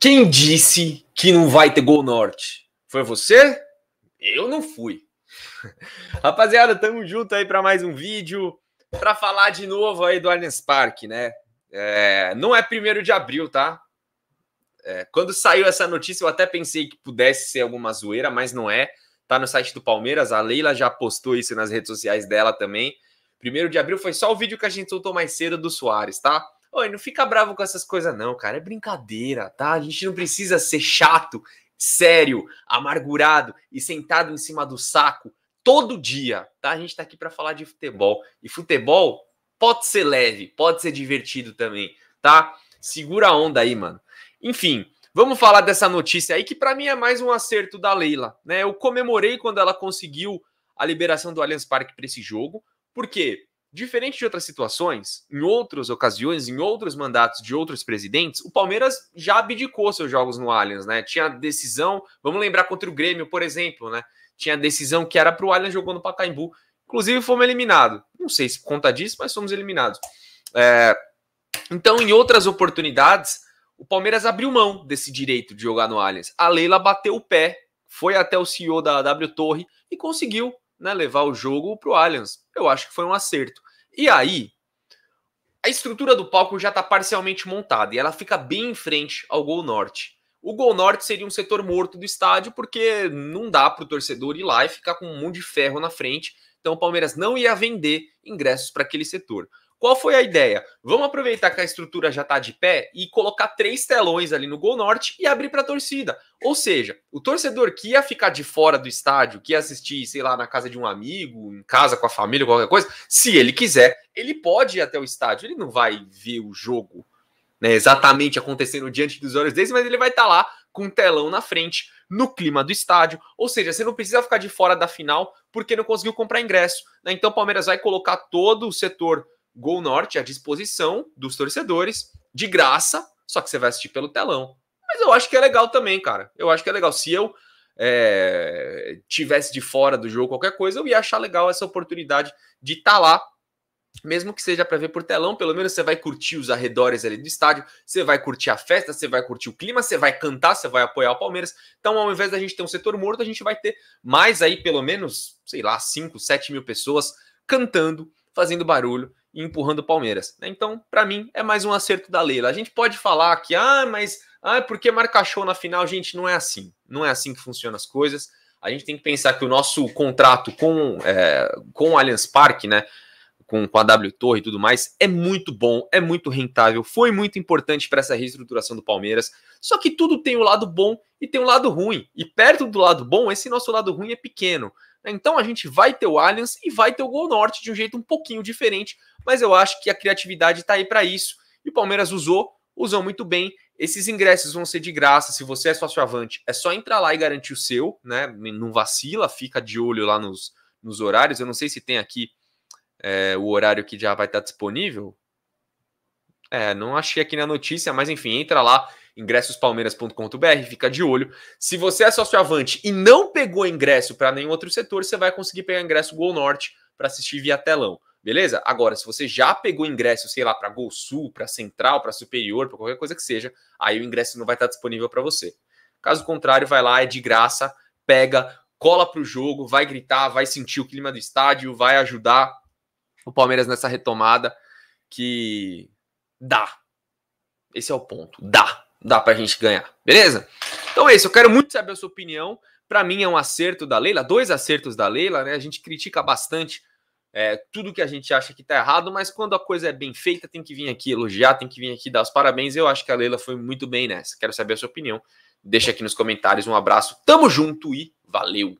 Quem disse que não vai ter Gol Norte? Foi você? Eu não fui. Rapaziada, tamo junto aí para mais um vídeo. Para falar de novo aí do Allianz Parque, né? É, não é primeiro de abril, tá? É, quando saiu essa notícia, eu até pensei que pudesse ser alguma zoeira, mas não é. Tá no site do Palmeiras, a Leila já postou isso nas redes sociais dela também. Primeiro de abril foi só o vídeo que a gente soltou mais cedo do Soares, tá? Oi, não fica bravo com essas coisas, não, cara. É brincadeira, tá? A gente não precisa ser chato, sério, amargurado e sentado em cima do saco todo dia, tá? A gente tá aqui para falar de futebol. E futebol pode ser leve, pode ser divertido também, tá? Segura a onda aí, mano. Enfim, vamos falar dessa notícia aí que para mim é mais um acerto da Leila, né? Eu comemorei quando ela conseguiu a liberação do Allianz Parque para esse jogo, porque Diferente de outras situações, em outras ocasiões, em outros mandatos de outros presidentes, o Palmeiras já abdicou seus jogos no Allianz, né? Tinha decisão, vamos lembrar contra o Grêmio, por exemplo, né? Tinha decisão que era para o Allianz jogar no Pacaembu. Inclusive fomos eliminados. Não sei se conta disso, mas fomos eliminados. É... Então, em outras oportunidades, o Palmeiras abriu mão desse direito de jogar no Allianz. A Leila bateu o pé, foi até o CEO da W Torre e conseguiu né, levar o jogo para o Allianz. Eu acho que foi um acerto. E aí, a estrutura do palco já está parcialmente montada e ela fica bem em frente ao Gol Norte. O Gol Norte seria um setor morto do estádio, porque não dá para o torcedor ir lá e ficar com um monte de ferro na frente. Então o Palmeiras não ia vender ingressos para aquele setor. Qual foi a ideia? Vamos aproveitar que a estrutura já está de pé e colocar três telões ali no Gol Norte e abrir para a torcida. Ou seja, o torcedor que ia ficar de fora do estádio, que ia assistir, sei lá, na casa de um amigo, em casa com a família, qualquer coisa, se ele quiser, ele pode ir até o estádio. Ele não vai ver o jogo né, exatamente acontecendo diante dos olhos dele, mas ele vai estar tá lá com um telão na frente, no clima do estádio. Ou seja, você não precisa ficar de fora da final porque não conseguiu comprar ingresso. Né? Então o Palmeiras vai colocar todo o setor Gol Norte à disposição dos torcedores, de graça, só que você vai assistir pelo telão. Mas eu acho que é legal também, cara. Eu acho que é legal. Se eu é, tivesse de fora do jogo qualquer coisa, eu ia achar legal essa oportunidade de estar tá lá mesmo que seja para ver por telão, pelo menos você vai curtir os arredores ali do estádio, você vai curtir a festa, você vai curtir o clima, você vai cantar, você vai apoiar o Palmeiras. Então, ao invés da gente ter um setor morto, a gente vai ter mais aí, pelo menos, sei lá, 5, 7 mil pessoas cantando, fazendo barulho empurrando o Palmeiras. Né? Então, para mim, é mais um acerto da Leila. A gente pode falar que, ah, mas ah, porque marca show na final, gente, não é assim. Não é assim que funcionam as coisas. A gente tem que pensar que o nosso contrato com, é, com o Allianz Parque, né? Com, com a W Torre e tudo mais, é muito bom, é muito rentável, foi muito importante para essa reestruturação do Palmeiras. Só que tudo tem o um lado bom e tem o um lado ruim. E perto do lado bom, esse nosso lado ruim é pequeno. Né? Então a gente vai ter o Allianz e vai ter o Gol Norte de um jeito um pouquinho diferente, mas eu acho que a criatividade está aí para isso. E o Palmeiras usou, usou muito bem. Esses ingressos vão ser de graça. Se você é sócio avante, é só entrar lá e garantir o seu, né? Não vacila, fica de olho lá nos, nos horários. Eu não sei se tem aqui é, o horário que já vai estar disponível. É, não achei aqui na notícia, mas enfim, entra lá, ingressospalmeiras.com.br, fica de olho. Se você é sócio avante e não pegou ingresso para nenhum outro setor, você vai conseguir pegar ingresso Gol Norte para assistir via telão. Beleza? Agora, se você já pegou ingresso, sei lá, para Gol Sul, para Central, para Superior, para qualquer coisa que seja, aí o ingresso não vai estar tá disponível para você. Caso contrário, vai lá, é de graça, pega, cola para o jogo, vai gritar, vai sentir o clima do estádio, vai ajudar o Palmeiras nessa retomada que dá. Esse é o ponto. Dá. Dá para a gente ganhar. Beleza? Então é isso. Eu quero muito saber a sua opinião. Para mim é um acerto da Leila, dois acertos da Leila, né? A gente critica bastante é, tudo que a gente acha que está errado, mas quando a coisa é bem feita, tem que vir aqui elogiar, tem que vir aqui dar os parabéns. Eu acho que a Leila foi muito bem nessa. Quero saber a sua opinião. Deixa aqui nos comentários. Um abraço, tamo junto e valeu!